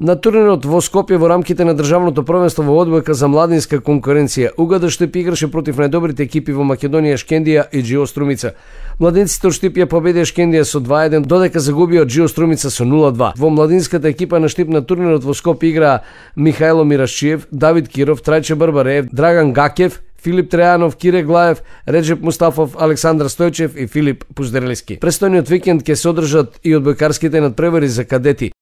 На турнирот во Скопје во рамките на државното првенство во одбојка за младинска конкуренција Угада Штип играше против најдобрите екипи во Македонија Шкендија и Джио Струмица. Младинците од Штип ја победија Шкендија со 2-1, додека загубија од Джио Струмица со 0-2. Во младинската екипа на Штип на турнирот во Скопје играа Михајло Мирашчиев, Давид Киров, Трајче Барбареев, Драган Гакев, Филип Трејанов, Кире Глаев, Реджеп Мустафов, Александр Стојчев и Филип Пуздерлиски. Престојниот викенд ќе се одржат и одбојкарските надпревари за кадети.